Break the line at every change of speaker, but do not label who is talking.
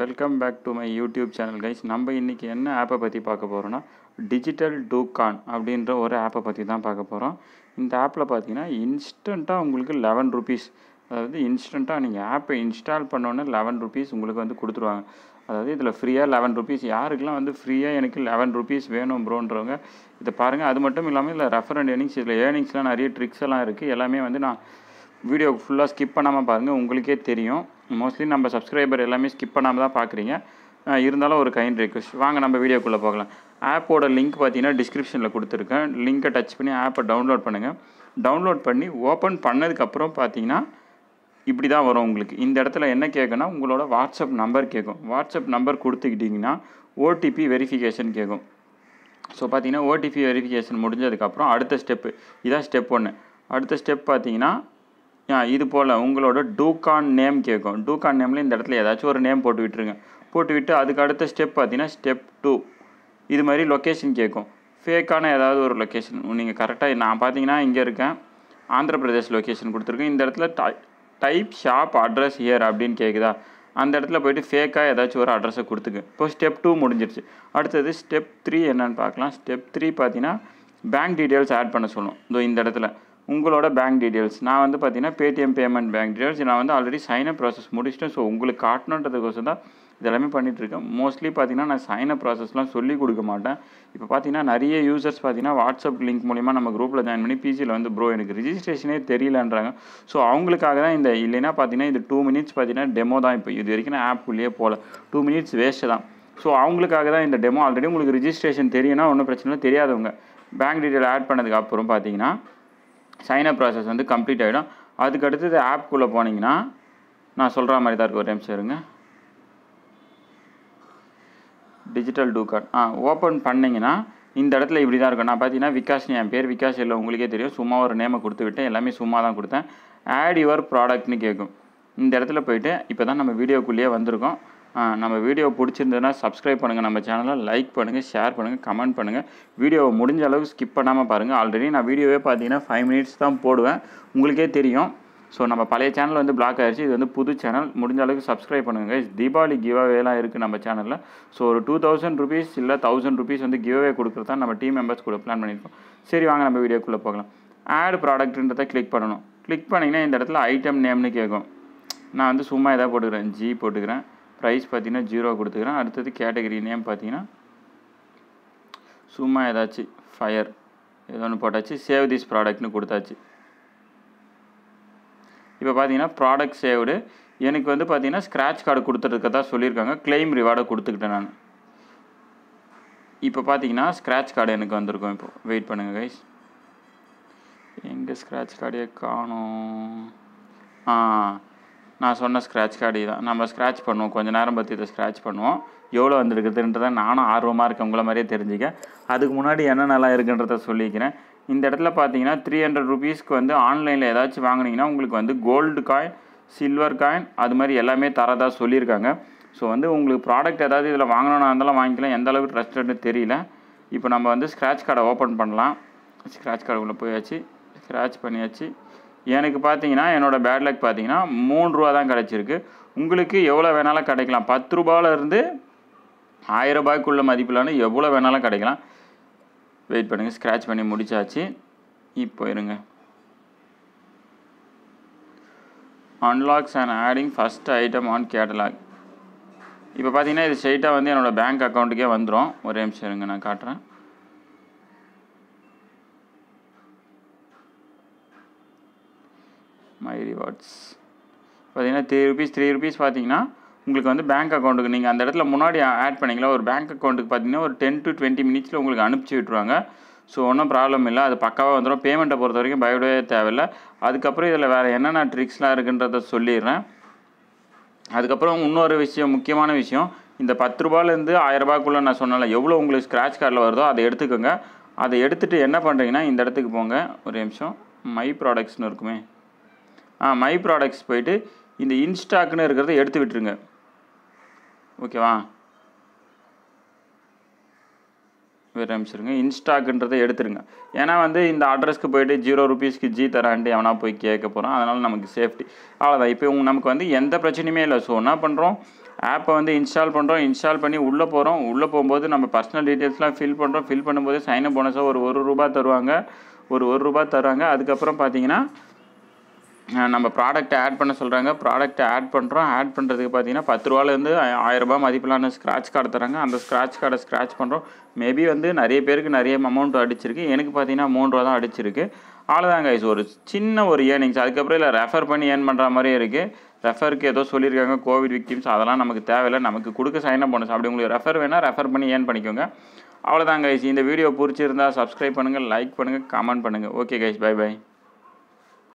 welcome back to my YouTube channel guys நம்ம இன்றைக்கி என்ன ஆப்பை பற்றி பார்க்க போகிறோன்னா டிஜிட்டல் டூகான் அப்படின்ற ஒரு ஆப்பை பற்றி தான் பார்க்க போகிறோம் இந்த ஆப்பில் பார்த்தீங்கன்னா இன்ஸ்டண்ட்டாக உங்களுக்கு லெவன் ருபீஸ் அதாவது இன்ஸ்டண்ட்டாக நீங்கள் ஆப்பை இன்ஸ்டால் பண்ணோன்னே லெவன் ருபீஸ் உங்களுக்கு வந்து கொடுத்துருவாங்க அதாவது இதில் ஃப்ரீயாக லெவன் ருபீஸ் யாருக்கெல்லாம் வந்து ஃப்ரீயாக எனக்கு லெவன் ருபீஸ் வேணும் ப்ரோன்றவங்க இதை பாருங்கள் அது மட்டும் இல்லாமல் இதில் ரெஃபர் அண்ட் ஏர்னிங்ஸ் இதில் ஏர்னிங்ஸ்லாம் நிறைய ட்ரிக்ஸ் எல்லாம் இருக்குது எல்லாமே வந்து நான் வீடியோ ஃபுல்லாக ஸ்கிப் பண்ணாமல் பாருங்கள் உங்களுக்கே தெரியும் மோஸ்ட்லி நம்ம சப்ஸ்கிரைபர் எல்லாமே ஸ்கிப் பண்ணாமல் தான் பார்க்குறீங்க இருந்தாலும் ஒரு கைண்ட் ரிக்வஸ்ட் வாங்க நம்ம வீடியோக்குள்ளே பார்க்கலாம் ஆப்போட லிங்க் பார்த்தீங்கன்னா டிஸ்கிரிப்ஷனில் கொடுத்துருக்கேன் லிங்க்கை டச் பண்ணி ஆப்பை டவுன்லோட் பண்ணுங்கள் டவுன்லோட் பண்ணி ஓப்பன் பண்ணதுக்கப்புறம் பார்த்தீங்கன்னா இப்படி தான் வரும் உங்களுக்கு இந்த இடத்துல என்ன கேட்கணும் உங்களோட வாட்ஸ்அப் நம்பர் கேட்கும் வாட்ஸ்அப் நம்பர் கொடுத்துக்கிட்டிங்கன்னா ஓடிபி வெரிஃபிகேஷன் கேட்கும் ஸோ பார்த்தீங்கன்னா ஓடிபி வெரிஃபிகேஷன் முடிஞ்சதுக்கப்புறம் அடுத்த ஸ்டெப்பு இதான் ஸ்டெப் ஒன்று அடுத்த ஸ்டெப் பார்த்தீங்கன்னா இது போல் உங்களோட டூகான் நேம் கேட்கும் டூகான் நேமில் இந்த இடத்துல ஏதாச்சும் ஒரு நேம் போட்டு விட்டுருங்க போட்டு விட்டு அதுக்கு அடுத்த ஸ்டெப் பார்த்தீங்கன்னா ஸ்டெப் டூ இது மாதிரி லொக்கேஷன் கேட்கும் ஃபேக்கான ஏதாவது ஒரு லொக்கேஷன் நீங்கள் கரெக்டாக நான் பார்த்தீங்கன்னா இங்கே இருக்கேன் ஆந்திர பிரதேஷ் லொக்கேஷன் கொடுத்துருக்கேன் இந்த இடத்துல டை டைப் ஷாப் அட்ரஸ் ஹியர் அப்படின்னு கேட்குதா அந்த இடத்துல போயிட்டு ஃபேக்காக ஏதாச்சும் ஒரு அட்ரஸை கொடுத்துக்கு இப்போ ஸ்டெப் டூ முடிஞ்சிருச்சு அடுத்தது ஸ்டெப் த்ரீ என்னென்னு பார்க்கலாம் ஸ்டெப் த்ரீ பார்த்தீங்கன்னா பேங்க் டீட்டெயில்ஸ் ஆட் பண்ண சொல்லணும் இந்த இடத்துல உங்களோட பேங்க் டீட்டெயில்ஸ் நான் வந்து பார்த்தீங்கன்னா பேடிஎம் பேமெண்ட் பேங்க் டீட்டெயில்ஸ் நான் வந்து ஆல்ரெடி சைனப் ப்ராசஸ் முடிச்சிட்டேன் ஸோ உங்களுக்கு காட்டணுன்றதுக்கோசம் தான் இதெல்லாமே பண்ணிகிட்ருக்கேன் மோஸ்ட்லி பார்த்தீங்கன்னா நான் சைனப் ப்ராசஸ்லாம் சொல்லி கொடுக்க மாட்டேன் இப்போ பார்த்தீங்கன்னா நிறைய யூசர்ஸ் பார்த்தீங்கன்னா வாட்ஸ்அப் லிங்க் மூலிமா நம்ம குரூப்பில் ஜாயின் பண்ணி பிசியில் வந்து ப்ரோ எனக்கு ரிஜிஸ்ட்ரேஷனே தெரியலன்றாங்க ஸோ அவங்களுக்காக தான் இந்த இல்லைன்னா பார்த்தீங்கன்னா இது டூ மினிட்ஸ் பார்த்தீங்கன்னா டெமோ தான் இப்போ இது வரைக்கும் நான் ஆப்புக்குள்ளேயே போகல டூ மினிட்ஸ் வேஸ்ட்டு தான் ஸோ அவங்களுக்காக தான் இந்த டெமோ ஆல்ரெடி உங்களுக்கு ரிஜிஸ்ட்ரேஷன் தெரியும்னா ஒன்றும் பிரச்சனை தெரியாதவங்க பேங்க் டீட்டெயில் ஆட் பண்ணதுக்கு அப்புறம் பார்த்தீங்கன்னா சைனப் ப்ராசஸ் வந்து கம்ப்ளீட் ஆகிடும் அதுக்கு அடுத்தது ஆப்குள்ளே போனீங்கன்னா நான் சொல்கிற மாதிரி தான் இருக்குது ஒரு நிமிஷம் இருங்க டிஜிட்டல் டூ கார்டு ஆ ஓப்பன் பண்ணிங்கன்னா இந்த இடத்துல இப்படி தான் இருக்கும் நான் பார்த்தீங்கன்னா விகாஷ் என் பேர் விகாஷ் இல்லை உங்களுக்கே தெரியும் சும்மா ஒரு நேமை கொடுத்து விட்டேன் எல்லாமே சும்மா தான் கொடுத்தேன் ஆட் யுவர் ப்ராடக்ட்னு கேட்கும் இந்த இடத்துல போயிட்டு இப்போ தான் நம்ம வீடியோக்குள்ளேயே வந்திருக்கோம் நம்ம வீடியோ பிடிச்சிருந்ததுன்னா சப்ஸ்கிரைப் பண்ணுங்கள் நம்ம சேனலை லைக் பண்ணுங்கள் ஷேர் பண்ணுங்கள் கமெண்ட் பண்ணுங்கள் வீடியோவை முடிஞ்ச அளவுக்கு ஸ்கிப் பண்ணாமல் பாருங்கள் ஆல்ரெடி நான் வீடியோவே பார்த்தீங்கன்னா ஃபைவ் மினிட்ஸ் தான் போடுவேன் உங்களுக்கே தெரியும் ஸோ நம்ம பழைய சேனல் வந்து பிளாக் ஆகிடுச்சு இது வந்து புது சேனல் முடிஞ்ச அளவுக்கு சப்ஸ்கிரைப் பண்ணுங்கள் தீபாவளி கிவாவேலாம் இருக்குது நம்ம சேனலில் ஸோ ஒரு டூ தௌசண்ட் ருபீஸ் இல்லை தௌசண்ட் ருபீஸ் வந்து கிவ்அவே கொடுக்குறது தான் நம்ம டீம் மெம்பர்ஸ் கூட பிளான் பண்ணியிருக்கோம் சரி வாங்க நம்ம வீடியோக்குள்ளே போகலாம் ஆட் ப்ராடக்ட்ன்றதை கிளிக் பண்ணணும் கிளிக் பண்ணிங்கன்னா இந்த இடத்துல ஐட்டம் நேம்னு கேட்கும் நான் வந்து சும்மா எதாவது போட்டுக்கிறேன் ஜி போட்டுக்கிறேன் ப்ரைஸ் பார்த்தீங்கன்னா ஜீரோ கொடுத்துக்கிறேன் அடுத்தது கேட்டகரி நேம் பார்த்தீங்கன்னா சும்மா ஏதாச்சும் ஃபயர் ஏதோ ஒன்று போட்டாச்சு சேவ் திஸ் ப்ராடக்ட்னு கொடுத்தாச்சு இப்போ பார்த்தீங்கன்னா ப்ராடக்ட் சேவ்டு எனக்கு வந்து பார்த்தீங்கன்னா ஸ்க்ராட்ச் கார்டு கொடுத்துருக்கதா சொல்லியிருக்காங்க கிளைம் ரிவார்டை கொடுத்துக்கிட்டேன் நான் இப்போ பார்த்தீங்கன்னா ஸ்க்ராட்ச் கார்டு எனக்கு வந்திருக்கும் இப்போது வெயிட் பண்ணுங்கள் கைஸ் எங்கே ஸ்க்ராட்ச் கார்டையே காணும் நான் சொன்ன ஸ்க்ராட்ச் கார்டு தான் நம்ம ஸ்க்ராட்ச் பண்ணுவோம் கொஞ்சம் நேரம் பற்றி இதை ஸ்க்ராட்ச் பண்ணுவோம் எவ்வளோ வந்துருக்குதுன்றதை நானும் ஆர்வமாக இருக்கேன் உங்களை மாதிரியே தெரிஞ்சுக்க அதுக்கு முன்னாடி என்ன நல்லா இருக்குன்றத சொல்லிக்கிறேன் இந்த இடத்துல பார்த்தீங்கன்னா த்ரீ ஹண்ட்ரட் ருபீஸ்க்கு வந்து ஆன்லைனில் ஏதாச்சும் வாங்கினீங்கன்னா உங்களுக்கு வந்து கோல்டு காயின் சில்வர் காயின் அது மாதிரி எல்லாமே தரதாக சொல்லியிருக்காங்க ஸோ வந்து உங்களுக்கு ப்ராடக்ட் ஏதாவது இதில் வாங்கணும்னா இருந்தாலும் வாங்கிக்கலாம் எந்த அளவுக்கு ட்ரஸ்டட்னு தெரியல இப்போ நம்ம வந்து ஸ்க்ராட்ச் கார்டை ஓப்பன் பண்ணலாம் ஸ்க்ராட்ச் கார்டு உள்ளே போயாச்சு ஸ்க்ராட்ச் பண்ணியாச்சு எனக்கு பார்த்தீங்கன்னா என்னோடய பேட் லக் பார்த்தீங்கன்னா மூணு ரூபா தான் கிடச்சிருக்கு உங்களுக்கு எவ்வளோ வேணாலும் கிடைக்கலாம் பத்து ரூபாவிலேருந்து ஆயிரரூபாய்க்குள்ள மதிப்பிலான எவ்வளோ வேணாலும் கிடைக்கலாம் வெயிட் பண்ணுங்கள் ஸ்க்ராட்ச் பண்ணி முடித்தாச்சு இப்போ இருங்க unlocks and adding first item on catalogue இப்போ பார்த்தீங்கன்னா இது ஸ்ட்ரெயிட்டாக வந்து என்னோடய பேங்க் அக்கௌண்ட்டுக்கே வந்துடும் ஒரே நிமிஷம் இருங்க நான் காட்டுறேன் மை ரிவார்ட்ஸ் பார்த்தீங்கன்னா த்ரீ ருபீஸ் த்ரீ ருபீஸ் பார்த்தீங்கன்னா உங்களுக்கு வந்து பேங்க் அக்கௌண்ட்டுக்கு நீங்கள் அந்த இடத்துல முன்னாடி ஆட் பண்ணிங்களா ஒரு பேங்க் அக்கௌண்ட்டுக்கு பார்த்தீங்கன்னா ஒரு டென் டு டுவெண்ட்டி மினிட்ஸில் உங்களுக்கு அனுப்பிச்சி விட்ருவாங்க ஸோ ஒன்றும் ப்ராப்ளம் இல்லை அது பக்காவாக வந்துடும் பேமெண்ட்டை பொறுத்த வரைக்கும் பயப்படவே தேவையில்லை அதுக்கப்புறம் இதில் வேறு என்னென்ன ட்ரிக்ஸ்லாம் இருக்குன்றத சொல்லிடுறேன் அதுக்கப்புறம் இன்னொரு விஷயம் முக்கியமான விஷயம் இந்த பத்து ரூபாயிலேருந்து ஆயிரரூபாக்குள்ளே நான் சொன்னல எவ்வளோ உங்களுக்கு ஸ்க்ராட்ச் கார்டில் வருதோ அதை எடுத்துக்கோங்க அதை எடுத்துகிட்டு என்ன பண்ணுறீங்கன்னா இந்த இடத்துக்கு போங்க ஒரு நிமிஷம் மை ப்ராடக்ட்ஸ்னு இருக்குமே மை ப்ராடக்ட்ஸ் போயிட்டு இந்த இன்ஸ்டாக்னு இருக்கிறத எடுத்து விட்டுருங்க ஓகேவா வேறு அனுப்பிச்சிருங்க இன்ஸ்டாக்குன்றதை எடுத்துருங்க ஏன்னா வந்து இந்த அட்ரஸ்க்கு போயிட்டு ஜீரோ ருபீஸ்க்கு ஜி தரான்ட்டு எவனா போய் கேட்க போகிறோம் அதனால் நமக்கு சேஃப்டி அவ்வளோதான் இப்போ நமக்கு வந்து எந்த பிரச்சனையுமே இல்லை ஸோ என்ன பண்ணுறோம் ஆப்பை வந்து இன்ஸ்டால் பண்ணுறோம் இன்ஸ்டால் பண்ணி உள்ளே போகிறோம் உள்ளே போகும்போது நம்ம பர்சனல் டீட்டெயில்ஸ்லாம் ஃபில் பண்ணுறோம் ஃபில் பண்ணும்போது சைன் அப் போனஸாக ஒரு ஒரு ரூபா தருவாங்க ஒரு ஒரு ரூபா தருவாங்க அதுக்கப்புறம் பார்த்தீங்கன்னா நம்ம ப்ராடக்ட்டை ஆட் பண்ண சொல்கிறாங்க ப்ராடக்ட்டை ஆட் பண்ணுறோம் ஆட் பண்ணுறதுக்கு பார்த்தீங்கன்னா பத்து ரூபாலேருந்து ஆயிரரூபா மதிப்பிலான ஸ்க்ராட்ச் கார்டு தராங்க அந்த ஸ்க்ராட்ச் கார்டை ஸ்க்ராட்ச் பண்ணுறோம் மேபி வந்து நிறைய பேருக்கு நிறைய அமௌண்ட் அடிச்சிருக்கு எனக்கு பார்த்தீங்கன்னா மூணு ரூபா தான் அடிச்சிருக்கு அவ்வளோதான் கைஸ் ஒரு சின்ன ஒரு ஏர்னிங்ஸ் அதுக்கப்புறம் இல்லை ரெஃபர் பண்ணி ஏர்ன் பண்ணுற மாதிரி இருக்குது ரெஃபருக்கு ஏதோ சொல்லியிருக்காங்க கோவிட் விக்டிம்ஸ் அதெல்லாம் நமக்கு தேவையில்லை நமக்கு கொடுக்க சைன் அப் பண்ணணும் அப்படி உங்களுக்கு ரெஃபர் வேணால் ரெஃபர் பண்ணி ஏர்ன் பண்ணிக்கோங்க அவ்வளோதான் கைஸ் இந்த வீடியோ பிடிச்சிருந்தா சப்ஸ்கிரைப் பண்ணுங்கள் லைக் பண்ணுங்கள் கமெண்ட் பண்ணுங்கள் ஓகே கைஸ் பை பை